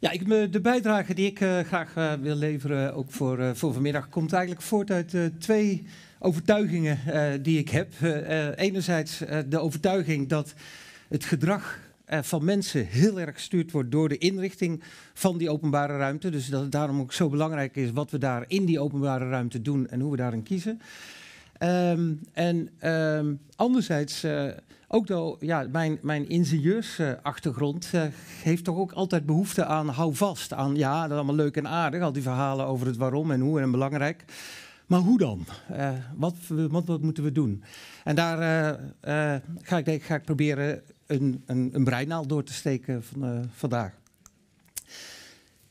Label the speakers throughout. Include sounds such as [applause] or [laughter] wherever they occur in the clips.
Speaker 1: Ja, ik, eh, de bijdrage die ik eh, graag eh, wil leveren, ook voor, voor vanmiddag, komt eigenlijk voort uit twee overtuigingen die ik heb. enerzijds de overtuiging dat het gedrag van mensen heel erg gestuurd wordt door de inrichting van die openbare ruimte. Dus dat het daarom ook zo belangrijk is wat we daar in die openbare ruimte doen en hoe we daarin kiezen. Ehm, en ehm, anderzijds, eh, ook al, ja, mijn, mijn ingenieursachtergrond uh, heeft toch ook altijd behoefte aan hou vast. Aan ja, dat is allemaal leuk en aardig, al die verhalen over het waarom en hoe en belangrijk. Maar hoe dan? Eh, wat, wat, moeten we doen? En daar ga, ik, ga ik proberen een, een, een breinaal door te steken van, vandaag.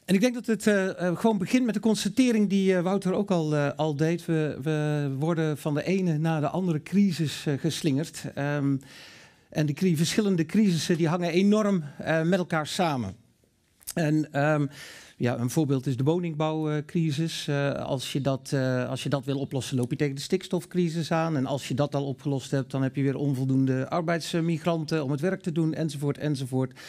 Speaker 1: En ik denk dat het eh, eh, gewoon begint met de constatering die eh, Wouter ook al, al deed. We, we, worden van de ene naar de andere crisis geslingerd. Ehm, en die verschillende crisissen die hangen enorm met elkaar samen. En ehm, ja, een voorbeeld is de woningbouwcrisis. Eh, als, je dat, eh, als je dat wil oplossen, loop je tegen de stikstofcrisis aan. En als je dat al opgelost hebt, dan heb je weer onvoldoende arbeidsmigranten om het werk te doen, enzovoort, enzovoort.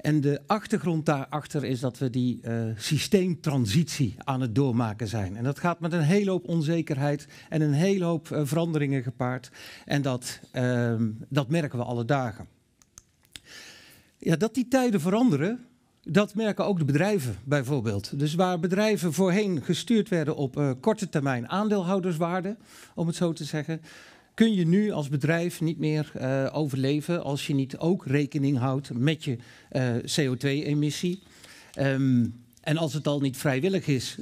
Speaker 1: En de achtergrond daarachter is dat we die eh, systeemtransitie aan het doormaken zijn. En dat gaat met een hele hoop onzekerheid en een hele hoop veranderingen gepaard. En dat, ehm, dat merken we alle dagen. Ja, dat die tijden veranderen, dat merken ook de bedrijven bijvoorbeeld. Dus waar bedrijven voorheen gestuurd werden op eh, korte termijn aandeelhouderswaarde, om het zo te zeggen, kun je nu als bedrijf niet meer eh, overleven als je niet ook rekening houdt met je eh, CO2-emissie. Ehm, en als het al niet vrijwillig is.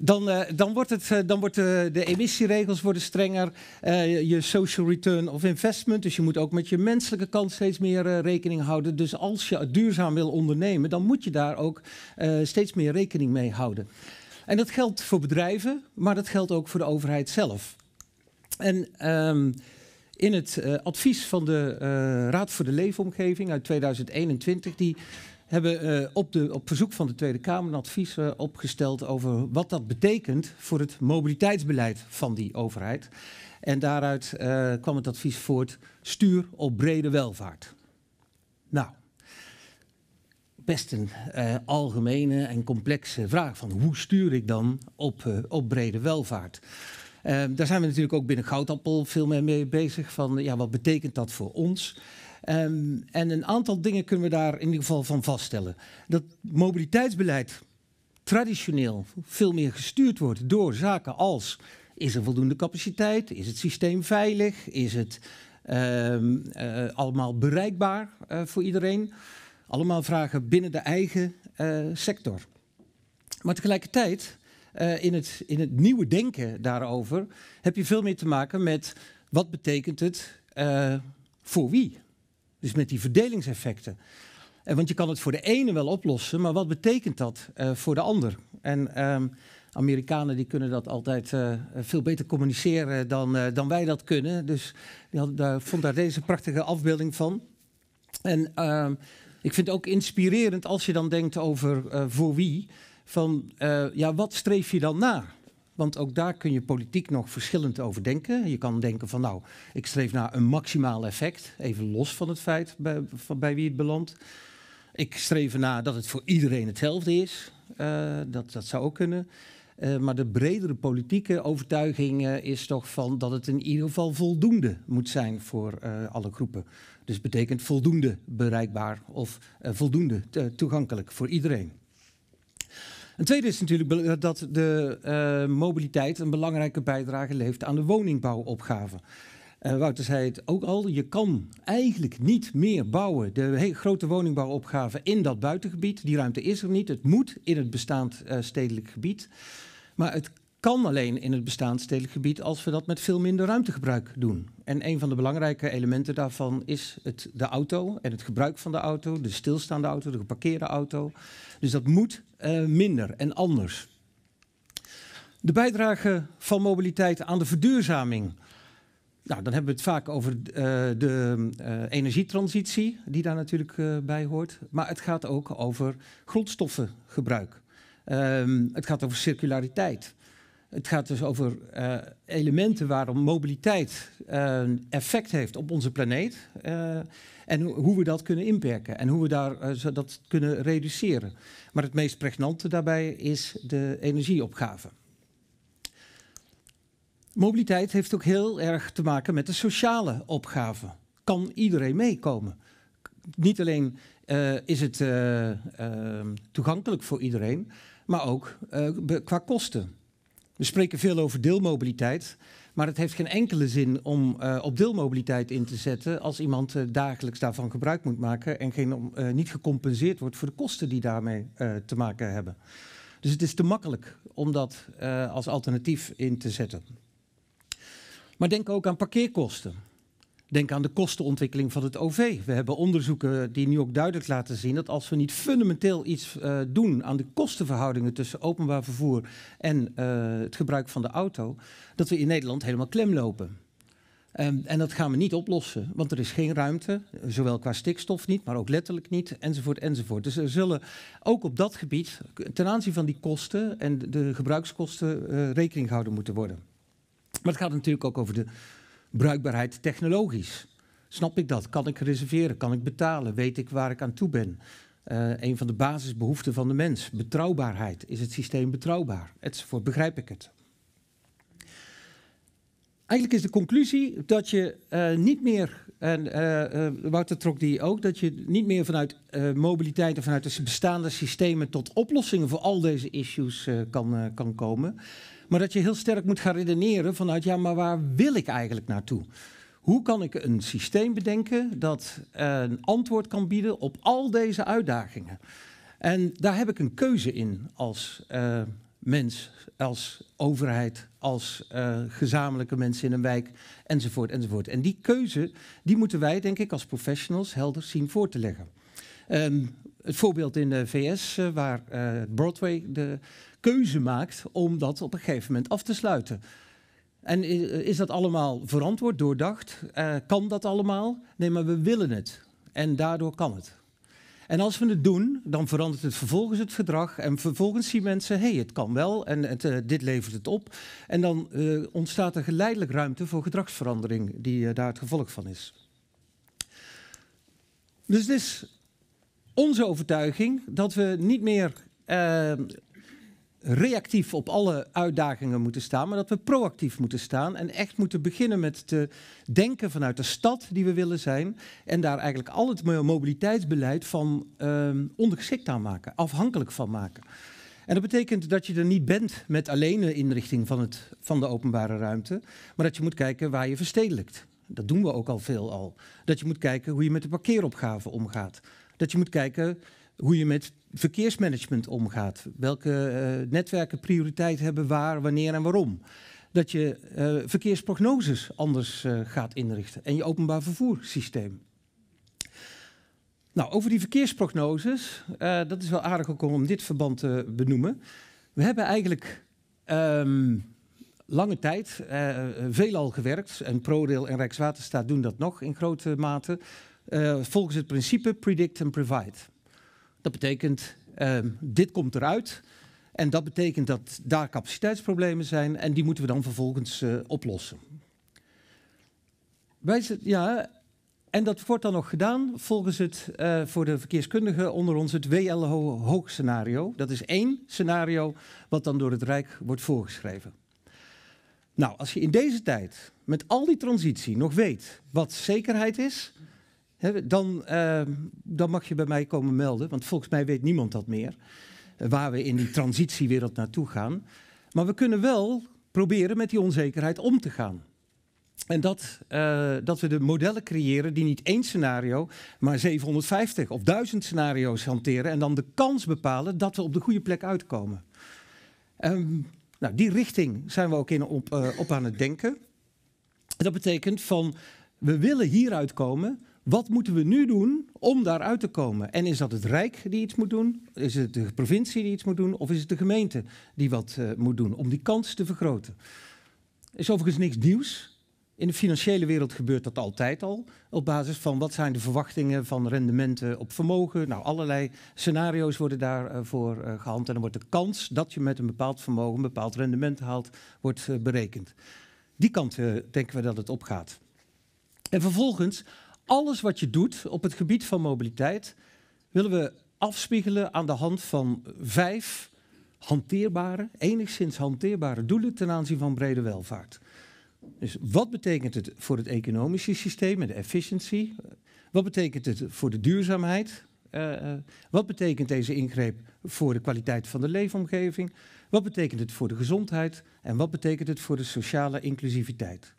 Speaker 1: Dan, uh, dan, wordt het, eh, dan wordt de, eh, de, emissieregels worden strenger. je social return of investment. Dus je moet ook met je menselijke kant steeds meer rekening houden. Dus als je duurzaam wil ondernemen, dan moet je daar ook steeds meer rekening mee houden. En dat geldt voor bedrijven, maar dat geldt ook voor de overheid zelf. En ehm, in het advies van de Raad voor de Leefomgeving uit 2021, die hebben uh, op, de, op verzoek van de Tweede Kamer een advies eh, opgesteld over wat dat betekent voor het mobiliteitsbeleid van die overheid. En daaruit eh, kwam het advies voort: stuur op brede welvaart. Nou, best een algemene en complexe vraag van hoe stuur ik dan op, op brede welvaart? daar zijn we natuurlijk ook binnen Goudappel veel meer mee bezig. Van ja, wat betekent dat voor ons? Ehm, en een aantal dingen kunnen we daar in ieder geval van vaststellen. Dat mobiliteitsbeleid traditioneel veel meer gestuurd wordt door zaken als is er voldoende capaciteit? Is het systeem veilig? Is het ehm, eh, allemaal bereikbaar eh, voor iedereen? Allemaal vragen binnen de eigen eh, sector. Maar tegelijkertijd, in, het, in het nieuwe denken daarover, heb je veel meer te maken met wat betekent het voor wie? Dus met die verdelingseffecten. Eh, want je kan het voor de ene wel oplossen, maar wat betekent dat eh, voor de ander? En ehm, Amerikanen die kunnen dat altijd eh, veel beter communiceren dan, dan wij dat kunnen. Dus ik vond daar deze prachtige afbeelding van. En ehm, ik vind het ook inspirerend als je dan denkt over voor wie. Van ja, wat streef je dan naar? Want ook daar kun je politiek nog verschillend over denken. Je kan denken van nou, ik streef naar een maximaal effect, even los van het feit bij, wie het belandt. Ik streef naar dat het voor iedereen hetzelfde is. Eh, dat, dat zou ook kunnen. Eh, maar de bredere politieke overtuiging eh, is toch van dat het in ieder geval voldoende moet zijn voor alle groepen. Dus betekent voldoende bereikbaar of voldoende toegankelijk voor iedereen. Een tweede is natuurlijk eh, dat de eh, mobiliteit een belangrijke bijdrage leeft aan de woningbouwopgave. Eh, Wouter zei het ook al, je kan eigenlijk niet meer bouwen. De grote woningbouwopgave in dat buitengebied, die ruimte is er niet. Het moet in het bestaand stedelijk gebied. Maar het kan alleen in het bestaand stedelijk gebied als we dat met veel minder ruimtegebruik doen. En een van de belangrijke elementen daarvan is het, de auto en het gebruik van de auto, de stilstaande auto, de geparkeerde auto. Dus dat moet eh, minder en anders. De bijdrage van mobiliteit aan de verduurzaming. Nou, dan hebben we het vaak over eh, de eh, energietransitie, die daar natuurlijk bij hoort. Maar het gaat ook over grondstoffengebruik. Ehm, het gaat over circulariteit. Het gaat dus over eh, elementen waarom mobiliteit eh, effect heeft op onze planeet. Eh, en hoe we dat kunnen inperken en hoe we daar, dat kunnen reduceren. Maar het meest pregnante daarbij is de energieopgave. Mobiliteit heeft ook heel erg te maken met de sociale opgave. Kan iedereen meekomen? Niet alleen is het toegankelijk voor iedereen, maar ook qua kosten. We spreken veel over deelmobiliteit. Maar het heeft geen enkele zin om eh, op deelmobiliteit in te zetten als iemand eh, dagelijks daarvan gebruik moet maken en geen, eh, niet gecompenseerd wordt voor de kosten die daarmee te maken hebben. Dus het is te makkelijk om dat als alternatief in te zetten. Maar denk ook aan parkeerkosten. Denk aan de kostenontwikkeling van het OV. We hebben onderzoeken die nu ook duidelijk laten zien dat als we niet fundamenteel iets eh, doen aan de kostenverhoudingen tussen openbaar vervoer en eh, het gebruik van de auto, dat we in Nederland helemaal klem lopen. Ehm, en dat gaan we niet oplossen, want er is geen ruimte, zowel qua stikstof niet, maar ook letterlijk niet, enzovoort, enzovoort. Dus er zullen ook op dat gebied ten aanzien van die kosten en de gebruikskosten eh, rekening gehouden moeten worden. Maar het gaat natuurlijk ook over de bruikbaarheid technologisch. Snap ik dat? Kan ik reserveren? Kan ik betalen? Weet ik waar ik aan toe ben? Eh, een van de basisbehoeften van de mens. Betrouwbaarheid. Is het systeem betrouwbaar? Enzovoort. Begrijp ik het? Eigenlijk is de conclusie dat je eh, niet meer, en eh, Wouter trok die ook, dat je niet meer vanuit mobiliteit en vanuit de bestaande systemen tot oplossingen voor al deze issues kan, kan komen. Maar dat je heel sterk moet gaan redeneren vanuit, ja, maar waar wil ik eigenlijk naartoe? Hoe kan ik een systeem bedenken dat eh, een antwoord kan bieden op al deze uitdagingen? En daar heb ik een keuze in als eh, mens, als overheid, als eh, gezamenlijke mensen in een wijk, enzovoort, enzovoort. En die keuze, die moeten wij, denk ik, als professionals helder zien voor te leggen. Um, het voorbeeld in de VS, eh, waar eh, Broadway de keuze maakt om dat op een gegeven moment af te sluiten. En eh, is dat allemaal verantwoord, doordacht? kan dat allemaal? Nee, maar we willen het. En daardoor kan het. En als we het doen, dan verandert het vervolgens het gedrag En vervolgens zien mensen, hé, hey, het kan wel en het, dit levert het op. En dan ontstaat er geleidelijk ruimte voor gedragsverandering die daar het gevolg van is. Dus dit is onze overtuiging dat we niet meer ehm, reactief op alle uitdagingen moeten staan, maar dat we proactief moeten staan en echt moeten beginnen met te denken vanuit de stad die we willen zijn en daar eigenlijk al het mobiliteitsbeleid van uh, ondergeschikt aan maken, afhankelijk van maken. En dat betekent dat je er niet bent met alleen de inrichting van, het, van de openbare ruimte, maar dat je moet kijken waar je verstedelijkt. Dat doen we ook al veel al. Dat je moet kijken hoe je met de parkeeropgave omgaat dat je moet kijken hoe je met verkeersmanagement omgaat. Welke eh, netwerken prioriteit hebben waar, wanneer en waarom. Dat je eh, verkeersprognoses anders eh, gaat inrichten en je openbaar vervoerssysteem. Nou, over die verkeersprognoses, dat is wel aardig ook om dit verband te benoemen. We hebben eigenlijk ehm, lange tijd veelal gewerkt, en ProRail en Rijkswaterstaat doen dat nog in grote mate, eh, volgens het principe predict and provide. Dat betekent, ehm, dit komt eruit en dat betekent dat daar capaciteitsproblemen zijn en die moeten we dan vervolgens eh, oplossen. Wij ja, en dat wordt dan nog gedaan volgens het, eh, voor de verkeerskundigen onder ons, het WLO-hoogscenario. Dat is één scenario wat dan door het Rijk wordt voorgeschreven. Nou, als je in deze tijd met al die transitie nog weet wat zekerheid is, dan, ehm, dan mag je bij mij komen melden. Want volgens mij weet niemand dat meer. Eh, waar we in die transitiewereld naartoe gaan. Maar we kunnen wel proberen met die onzekerheid om te gaan. En dat, eh, dat we de modellen creëren die niet één scenario, maar 750 of 1000 scenario's hanteren. En dan de kans bepalen dat we op de goede plek uitkomen. Ehm, nou, die richting zijn we ook in op, eh, op aan het denken. Dat betekent van we willen hieruit komen, wat moeten we nu doen om daaruit te komen? En is dat het Rijk die iets moet doen? Is het de provincie die iets moet doen? Of is het de gemeente die wat eh, moet doen om die kans te vergroten? Is overigens niks nieuws. In de financiële wereld gebeurt dat altijd al. Op basis van wat zijn de verwachtingen van rendementen op vermogen. Nou, allerlei scenario's worden daarvoor eh, uh, eh, gehand. En dan wordt de kans dat je met een bepaald vermogen een bepaald rendement haalt, wordt berekend. Die kant denken we dat het opgaat. En vervolgens alles wat je doet op het gebied van mobiliteit willen we afspiegelen aan de hand van vijf hanteerbare, enigszins hanteerbare doelen ten aanzien van brede welvaart. Dus wat betekent het voor het economische systeem en de efficiëntie? Wat betekent het voor de duurzaamheid? Eh, eh, wat betekent deze ingreep voor de kwaliteit van de leefomgeving? Wat betekent het voor de gezondheid? En wat betekent het voor de sociale inclusiviteit?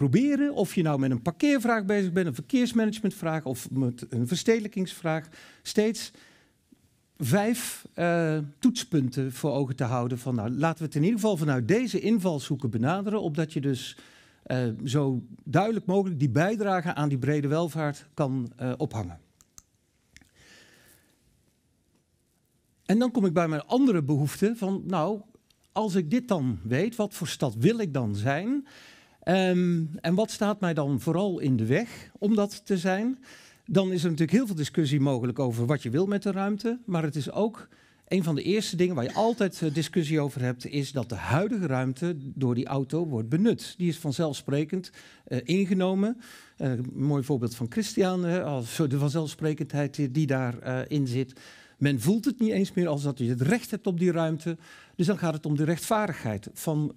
Speaker 1: proberen, of je nou met een parkeervraag bezig bent, een verkeersmanagementvraag of met een verstedelijkingsvraag, steeds vijf uh, toetspunten voor ogen te houden. Van, nou, laten we het in ieder geval vanuit deze invalshoeken benaderen, opdat je dus eh, zo duidelijk mogelijk die bijdrage aan die brede welvaart kan eh, ophangen. En dan kom ik bij mijn andere behoefte van, nou, als ik dit dan weet, wat voor stad wil ik dan zijn? Ehm, en wat staat mij dan vooral in de weg om dat te zijn? Dan is er natuurlijk heel veel discussie mogelijk over wat je wil met de ruimte. Maar het is ook een van de eerste dingen waar je altijd eh, discussie over hebt, is dat de huidige ruimte door die auto wordt benut. Die is vanzelfsprekend eh, ingenomen. Eh, een mooi voorbeeld van Christian, de vanzelfsprekendheid die, daarin zit. Men voelt het niet eens meer als dat je het recht hebt op die ruimte. Dus dan gaat het om de rechtvaardigheid van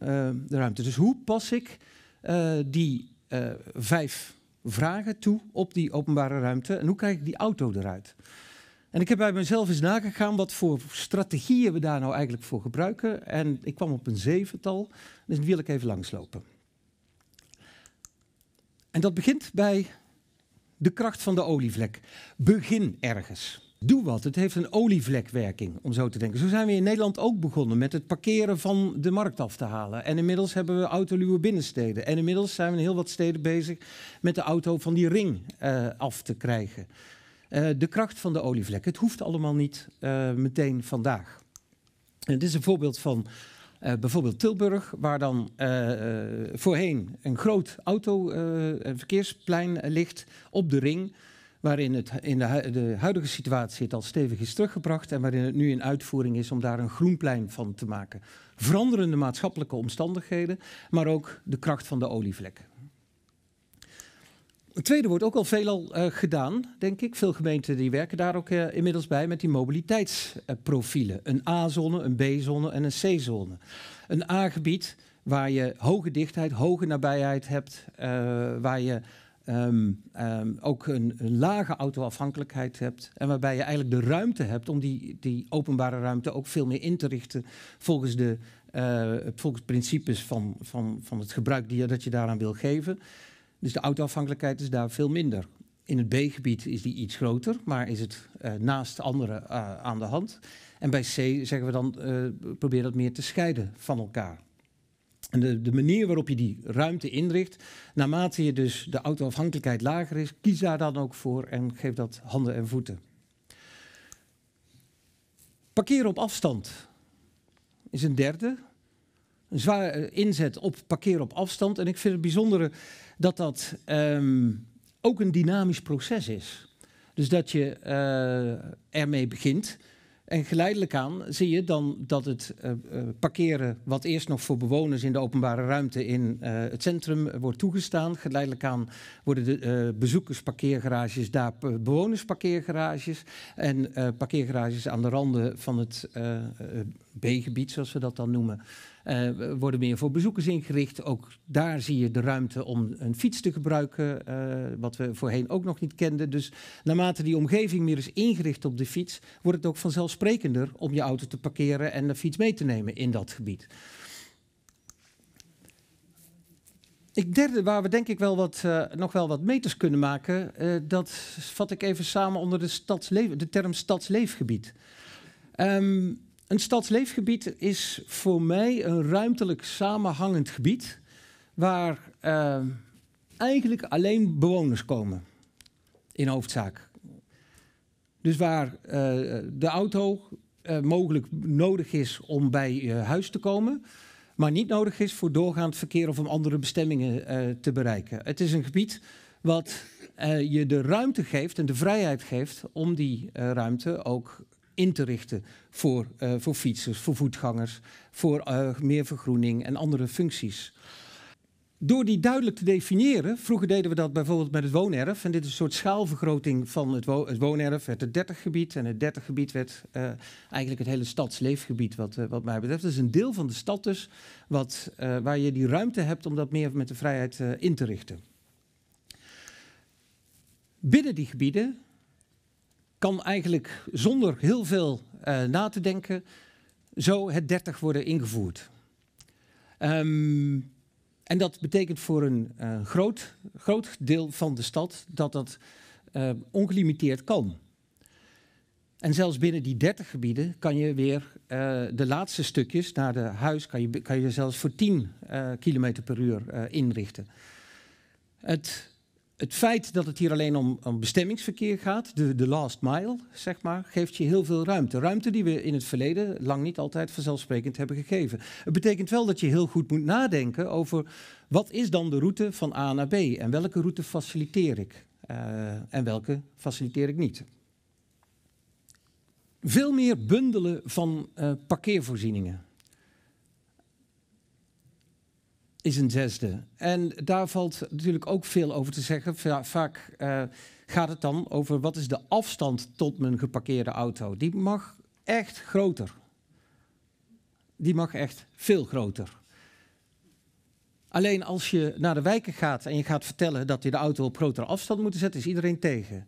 Speaker 1: de ruimte. Dus hoe pas ik eh, die eh, vijf vragen toe op die openbare ruimte. En hoe krijg ik die auto eruit? En ik heb bij mezelf eens nagegaan wat voor strategieën we daar nou eigenlijk voor gebruiken. En ik kwam op een zevental, dus die wil ik even langslopen. En dat begint bij de kracht van de olievlek. Begin ergens. Doe wat. Het heeft een olievlekwerking, om zo te denken. Zo zijn we in Nederland ook begonnen met het parkeren van de markt af te halen. En inmiddels hebben we autoluwe binnensteden. En inmiddels zijn we in heel wat steden bezig met de auto van die ring eh, af te krijgen. Eh, de kracht van de olievlek. Het hoeft allemaal niet eh, meteen vandaag. En dit is een voorbeeld van bijvoorbeeld Tilburg, waar dan voorheen een groot auto, verkeersplein ligt op de ring waarin het in de, de, huidige situatie het al stevig is teruggebracht en waarin het nu in uitvoering is om daar een groenplein van te maken. Veranderende maatschappelijke omstandigheden, maar ook de kracht van de olievlek. Het tweede wordt ook al veelal uh, gedaan, denk ik. Veel gemeenten die werken daar ook eh, inmiddels bij met die mobiliteitsprofielen. een A-zone, een B-zone en een C-zone. Een A-gebied waar je hoge dichtheid, hoge nabijheid hebt, eh, waar je Ehm, ehm, ook een, lage autoafhankelijkheid hebt. En waarbij je eigenlijk de ruimte hebt om die, die openbare ruimte ook veel meer in te richten volgens de uh, volgens principes van, van, van het gebruik die je, dat je daaraan wil geven. Dus de autoafhankelijkheid is daar veel minder. In het B-gebied is die iets groter, maar is het eh, naast anderen uh, eh, aan de hand. En bij C zeggen we dan, probeer dat meer te scheiden van elkaar de, de, manier waarop je die ruimte inricht, naarmate je dus de autoafhankelijkheid lager is, kies daar dan ook voor en geef dat handen en voeten. Parkeren op afstand is een derde. Een zwaar eh, inzet op parkeren op afstand. En ik vind het bijzondere dat dat ehm, ook een dynamisch proces is. Dus dat je eh, ermee begint en geleidelijk aan zie je dan dat het eh, eh, parkeren, wat eerst nog voor bewoners in de openbare ruimte in eh, het centrum wordt toegestaan, geleidelijk aan worden de bezoekersparkeergarages daar bewonersparkeergarages en parkeergarages aan de randen van het B-gebied, zoals we dat dan noemen, uh, worden meer voor bezoekers ingericht. Ook daar zie je de ruimte om een fiets te gebruiken, eh, wat we voorheen ook nog niet kenden. Dus naarmate die omgeving meer is ingericht op de fiets, wordt het ook vanzelfsprekender om je auto te parkeren en de fiets mee te nemen in dat gebied. Ik derde, waar we denk ik wel wat, eh, nog wel wat meters kunnen maken, dat vat ik even samen onder de, de term stadsleefgebied. Ehm, een stadsleefgebied is voor mij een ruimtelijk samenhangend gebied waar eh, eigenlijk alleen bewoners komen, in hoofdzaak. Dus waar eh, de auto eh, mogelijk nodig is om bij je huis te komen, maar niet nodig is voor doorgaand verkeer of om andere bestemmingen te bereiken. Het is een gebied wat je de ruimte geeft en de vrijheid geeft om die ruimte ook in te richten voor, eh, voor fietsers, voor voetgangers, voor uh, meer vergroening en andere functies. Door die duidelijk te definiëren, vroeger deden we dat bijvoorbeeld met het woonerf. En dit is een soort schaalvergroting van het, het woonerf, werd het 30-gebied. En het 30-gebied werd eh, eigenlijk het hele stadsleefgebied, wat, wat mij betreft. Dat is een deel van de stad dus, wat, waar je die ruimte hebt om dat meer met de vrijheid in te richten. Binnen die gebieden kan eigenlijk zonder heel veel eh, na te denken zo het 30 worden ingevoerd. Ehm, en dat betekent voor een eh, groot, groot deel van de stad dat dat uh, ongelimiteerd kan. En zelfs binnen die 30 gebieden kan je weer de laatste stukjes naar de huis, kan je, kan je zelfs voor 10 km per uur inrichten. Het het feit dat het hier alleen om, bestemmingsverkeer gaat, de, de, last mile, zeg maar, geeft je heel veel ruimte. Ruimte die we in het verleden lang niet altijd vanzelfsprekend hebben gegeven. Het betekent wel dat je heel goed moet nadenken over wat is dan de route van A naar B en welke route faciliteer ik eh, en welke faciliteer ik niet. Veel meer bundelen van eh, parkeervoorzieningen. is een zesde. En daar valt natuurlijk ook veel over te zeggen. vaak eh, gaat het dan over wat is de afstand tot mijn geparkeerde auto. Die mag echt groter. Die mag echt veel groter. Alleen als je naar de wijken gaat en je gaat vertellen dat je de auto op grotere afstand moet zetten, is iedereen tegen.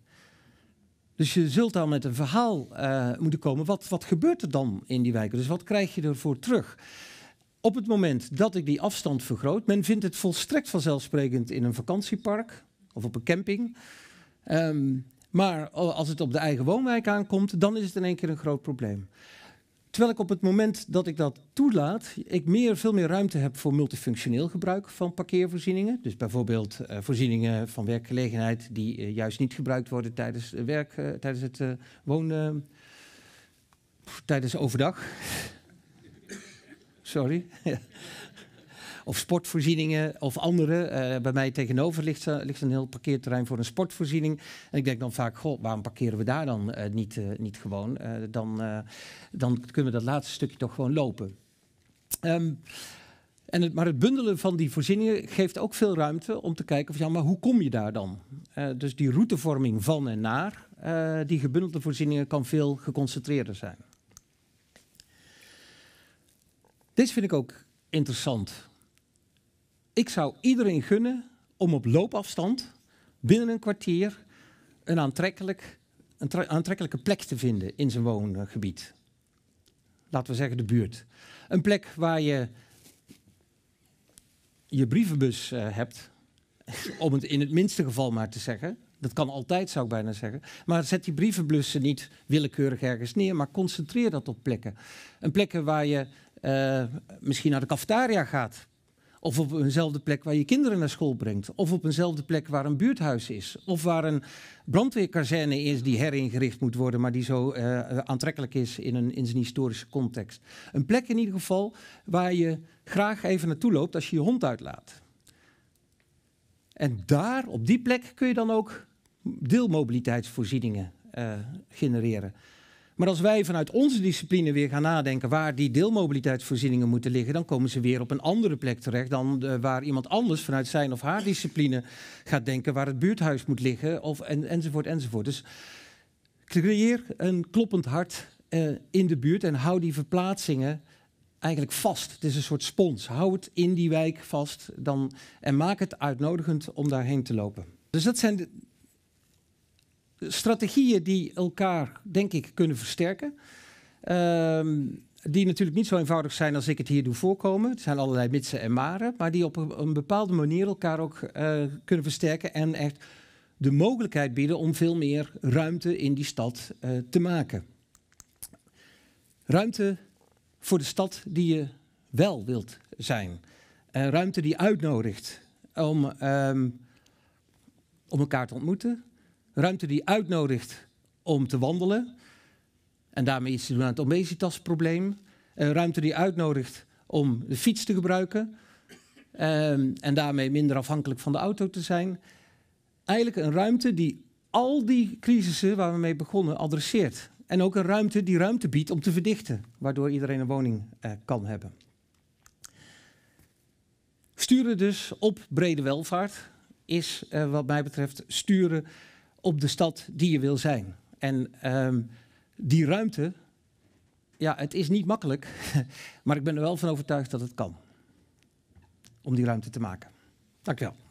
Speaker 1: Dus je zult dan met een verhaal eh, moeten komen. Wat, wat gebeurt er dan in die wijken? Dus wat krijg je ervoor terug? Op het moment dat ik die afstand vergroot, men vindt het volstrekt vanzelfsprekend in een vakantiepark of op een camping. Ehm, maar als het op de eigen woonwijk aankomt, dan is het in één keer een groot probleem. Terwijl ik op het moment dat ik dat toelaat, ik meer, veel meer ruimte heb voor multifunctioneel gebruik van parkeervoorzieningen. Dus bijvoorbeeld eh, voorzieningen van werkgelegenheid die eh, juist niet gebruikt worden tijdens, eh, werk, tijdens het wonen, tijdens overdag. [laughs] sorry. [laughs] of sportvoorzieningen of andere. Eh, bij mij tegenover ligt, eh, ligt, een heel parkeerterrein voor een sportvoorziening. En ik denk dan vaak, goh, waarom parkeren we daar dan eh, niet, niet gewoon? dan, dan kunnen we dat laatste stukje toch gewoon lopen. Ehm, en het, maar het bundelen van die voorzieningen geeft ook veel ruimte om te kijken of ja, maar hoe kom je daar dan? dus die routevorming van en naar, die gebundelde voorzieningen kan veel geconcentreerder zijn. Dit vind ik ook interessant. Ik zou iedereen gunnen om op loopafstand binnen een kwartier een, aantrekkelijk, een aantrekkelijke plek te vinden in zijn woongebied. Laten we zeggen de buurt. Een plek waar je je brievenbus eh, hebt, [laughs] om het in het minste geval maar te zeggen. Dat kan altijd, zou ik bijna zeggen. Maar zet die brievenblussen niet willekeurig ergens neer, maar concentreer dat op plekken. een plekken waar je eh, misschien naar de cafetaria gaat. Of op eenzelfde plek waar je kinderen naar school brengt. Of op eenzelfde plek waar een buurthuis is. Of waar een brandweerkazerne is die heringericht moet worden, maar die zo eh, aantrekkelijk is in, een, in zijn historische context. Een plek in ieder geval waar je graag even naartoe loopt als je je hond uitlaat. En daar, op die plek, kun je dan ook deelmobiliteitsvoorzieningen eh, genereren. Maar als wij vanuit onze discipline weer gaan nadenken waar die deelmobiliteitsvoorzieningen moeten liggen, dan komen ze weer op een andere plek terecht dan eh, waar iemand anders vanuit zijn of haar discipline gaat denken waar het buurthuis moet liggen of en, enzovoort enzovoort. Dus creëer een kloppend hart eh, in de buurt en hou die verplaatsingen eigenlijk vast. Het is een soort spons. Hou het in die wijk vast dan, en maak het uitnodigend om daarheen te lopen. Dus dat zijn de, strategieën die elkaar, denk ik, kunnen versterken. Ehm, die natuurlijk niet zo eenvoudig zijn als ik het hier doe voorkomen. Het zijn allerlei mitsen en maren. Maar die op een bepaalde manier elkaar ook eh, kunnen versterken. En echt de mogelijkheid bieden om veel meer ruimte in die stad eh, te maken. Ruimte voor de stad die je wel wilt zijn. Uh, ruimte die uitnodigt om, ehm, om elkaar te ontmoeten, ruimte die uitnodigt om te wandelen. En daarmee iets te doen aan het obesitasprobleem. Eh, ruimte die uitnodigt om de fiets te gebruiken. Ehm, en daarmee minder afhankelijk van de auto te zijn. Eigenlijk een ruimte die al die crisissen waar we mee begonnen adresseert. En ook een ruimte die ruimte biedt om te verdichten, waardoor iedereen een woning eh, kan hebben. Sturen dus op brede welvaart is eh, wat mij betreft sturen op de stad die je wil zijn. En ehm, die ruimte, ja, het is niet makkelijk, [laughs] maar ik ben er wel van overtuigd dat het kan. Om die ruimte te maken. Dankjewel.